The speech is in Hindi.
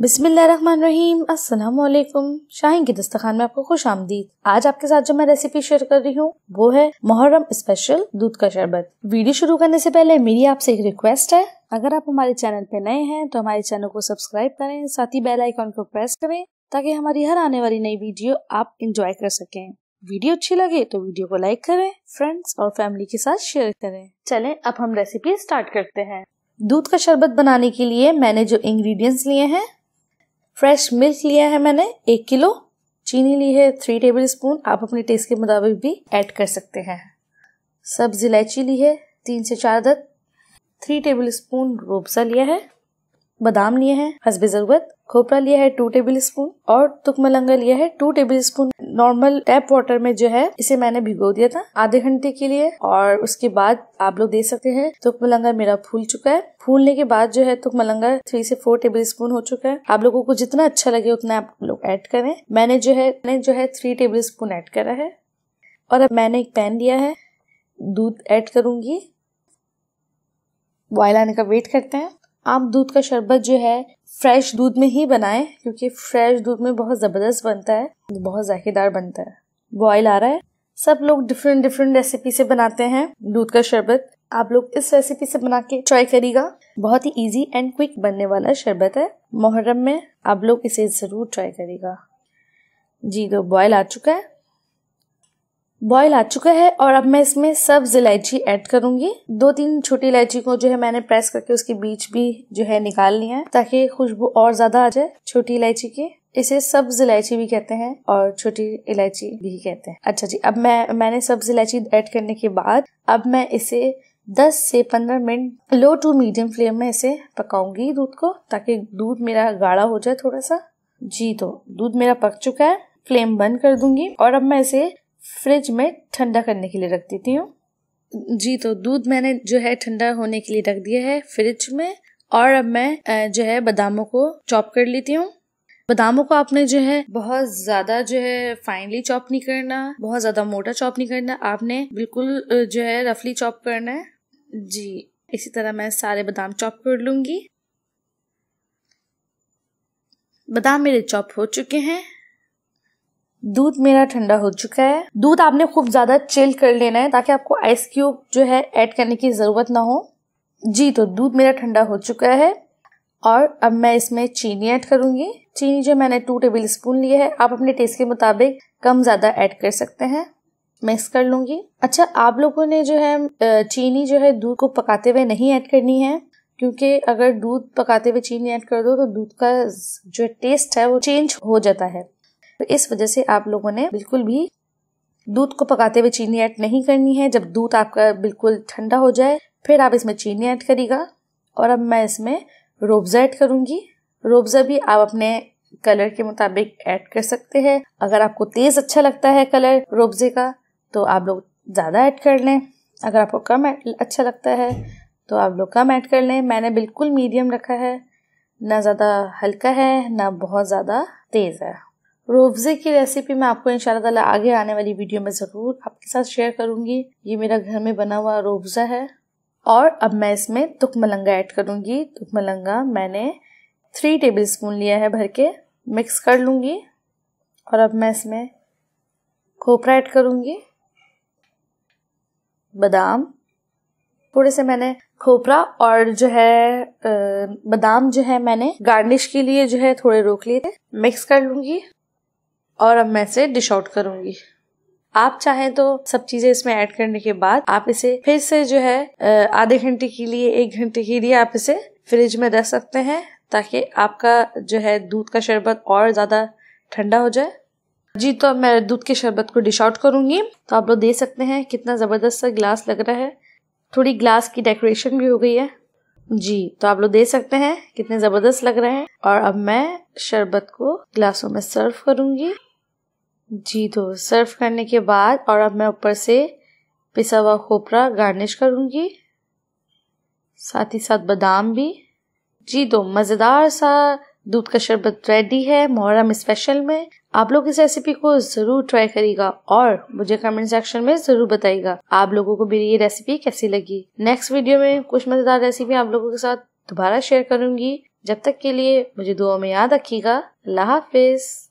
बिस्मिल्लाम अस्सलाम शाहीन की दस्तखान में आपको खुश आमदीद आज आपके साथ जो मैं रेसिपी शेयर कर रही हूँ वो है मोहर्रम स्पेशल दूध का शरबत वीडियो शुरू करने से पहले मेरी आपसे एक रिक्वेस्ट है अगर आप हमारे चैनल पे नए हैं तो हमारे चैनल को सब्सक्राइब करें साथ ही बेल आइकॉन को प्रेस करें ताकि हमारी हर आने वाली नई वीडियो आप इंजॉय कर सकें वीडियो अच्छी लगे तो वीडियो को लाइक करें फ्रेंड्स और फैमिली के साथ शेयर करें चले अब हम रेसिपी स्टार्ट करते हैं दूध का शरबत बनाने के लिए मैंने जो इंग्रेडिएंट्स लिए हैं फ्रेश मिल्क लिया है मैंने एक किलो चीनी ली है थ्री टेबल स्पून आप अपने टेस्ट के मुताबिक भी ऐड कर सकते हैं सब्ज इलायची ली है तीन से चार अदद थ्री टेबल स्पून रोबसा लिया है बादाम लिए हैं हसब जरूरत खोपरा लिया है टू टेबल स्पून और तुक मलंगा लिया है two tablespoon normal tap water में जो है इसे मैंने भिगो दिया था आधे घंटे के लिए और उसके बाद आप लोग देख सकते हैं तुक मलंगा मेरा फूल चुका है फूलने के बाद जो है तुक मलंगा थ्री से फोर टेबल स्पून हो चुका है आप लोगों को जितना अच्छा लगे उतना आप लोग ऐड करें मैंने जो है मैंने जो है थ्री टेबल स्पून ऐड करा है और अब मैंने एक पैन लिया है दूध ऐड करूंगी बॉयल आने का वेट करते हैं आप दूध का शरबत जो है फ्रेश दूध में ही बनाएं क्योंकि फ्रेश दूध में बहुत ज़बरदस्त बनता है बहुत जायकेदार बनता है बॉयल आ रहा है सब लोग डिफरेंट डिफरेंट रेसिपी से बनाते हैं दूध का शरबत आप लोग इस रेसिपी से बना के ट्राई करिएगा बहुत ही इजी एंड क्विक बनने वाला शरबत है मुहर्रम में आप लोग इसे ज़रूर ट्राई करिएगा जी तो बॉयल आ चुका है बॉईल आ चुका है और अब मैं इसमें सब्ज इलायची ऐड करूंगी दो तीन छोटी इलायची को जो है मैंने प्रेस करके उसके बीच भी जो है निकाल लिया है ताकि खुशबू और ज्यादा आ जाए छोटी इलायची की इसे सब्ज इलायची भी कहते हैं और छोटी इलायची भी कहते हैं अच्छा जी अब मैं मैंने सब्ज इलायची ऐड करने के बाद अब मैं इसे 10 से 15 minute low to medium flame में इसे पकाऊंगी दूध को ताकि दूध मेरा गाढ़ा हो जाए थोड़ा सा जी तो दूध मेरा पक चुका है फ्लेम बंद कर दूंगी और अब मैं इसे फ्रिज में ठंडा करने के लिए रख देती हूँ जी तो दूध मैंने जो है ठंडा होने के लिए रख दिया है फ्रिज में और अब मैं जो है बादामों को चॉप कर लेती हूँ बादामों को आपने जो है बहुत ज्यादा जो है फाइनली चॉप नहीं करना बहुत ज्यादा मोटा चॉप नहीं करना आपने बिल्कुल जो है रफली चॉप करना है जी इसी तरह मैं सारे बादाम चॉप कर लूंगी बादाम मेरे चॉप हो चुके हैं दूध मेरा ठंडा हो चुका है दूध आपने खूब ज़्यादा चिल कर लेना है ताकि आपको आइस क्यूब जो है ऐड करने की ज़रूरत ना हो जी तो दूध मेरा ठंडा हो चुका है और अब मैं इसमें चीनी ऐड करूंगी चीनी जो मैंने टू टेबल स्पून लिया है आप अपने टेस्ट के मुताबिक कम ज़्यादा ऐड कर सकते हैं मिक्स कर लूंगी अच्छा आप लोगों ने जो है चीनी जो है दूध को पकाते हुए नहीं ऐड करनी है क्योंकि अगर दूध पकाते हुए चीनी ऐड कर दो तो दूध का जो टेस्ट है वो चेंज हो जाता है तो इस वजह से आप लोगों ने बिल्कुल भी दूध को पकाते हुए चीनी ऐड नहीं करनी है जब दूध आपका बिल्कुल ठंडा हो जाए फिर आप इसमें चीनी ऐड करिएगा और अब मैं इसमें रोबज़ा ऐड करूँगी रोबज़ा भी आप अपने कलर के मुताबिक ऐड कर सकते हैं अगर आपको तेज़ अच्छा लगता है कलर रोबज़े का तो आप लोग ज़्यादा ऐड कर लें अगर आपको कम अच्छा लगता है तो आप लोग कम ऐड कर लें मैंने बिल्कुल मीडियम रखा है ना ज़्यादा हल्का है ना बहुत ज़्यादा तेज़ है रोफजे की रेसिपी मैं आपको इन आगे आने वाली वीडियो में ज़रूर आपके साथ शेयर करूँगी ये मेरा घर में बना हुआ रोफजा है और अब मैं इसमें तुक मलंगा ऐड करूँगी तुक मलंगा मैंने थ्री टेबल स्पून लिया है भर के मिक्स कर लूँगी और अब मैं इसमें खोपरा ऐड करूँगी बादाम थोड़े से मैंने खोपरा और जो है बादाम जो है मैंने गार्निश के लिए जो है थोड़े रोक लिए थे मिक्स कर लूंगी और अब मैं इसे डिश आउट करूंगी आप चाहें तो सब चीजें इसमें ऐड करने के बाद आप इसे फिर से जो है आधे घंटे के लिए एक घंटे के लिए आप इसे फ्रिज में रख सकते हैं ताकि आपका जो है दूध का शरबत और ज़्यादा ठंडा हो जाए जी तो अब मैं दूध के शरबत को डिश आउट करूंगी तो आप लोग देख सकते हैं कितना ज़बरदस्त सा ग्लास लग रहा है थोड़ी ग्लास की डेकोरेशन भी हो गई है जी तो आप लोग देख सकते हैं कितने ज़बरदस्त लग रहे हैं और अब मैं शरबत को ग्लासों में सर्व करूंगी जी तो सर्व करने के बाद और अब मैं ऊपर से पिसा हुआ खोपरा गार्निश करूंगी साथ ही साथ बादाम भी जी तो मज़ेदार सा दूध का शरबत रेडी है मोहरम स्पेशल में आप लोग इस रेसिपी को ज़रूर ट्राई करिएगा और मुझे कमेंट सेक्शन में ज़रूर बताइएगा आप लोगों को मेरी ये रेसिपी कैसी लगी नेक्स्ट वीडियो में कुछ मज़ेदार रेसिपी आप लोगों के साथ दोबारा शेयर करूंगी जब तक के लिए मुझे दुआ में याद रखिएगा अल्लाह हाफिज़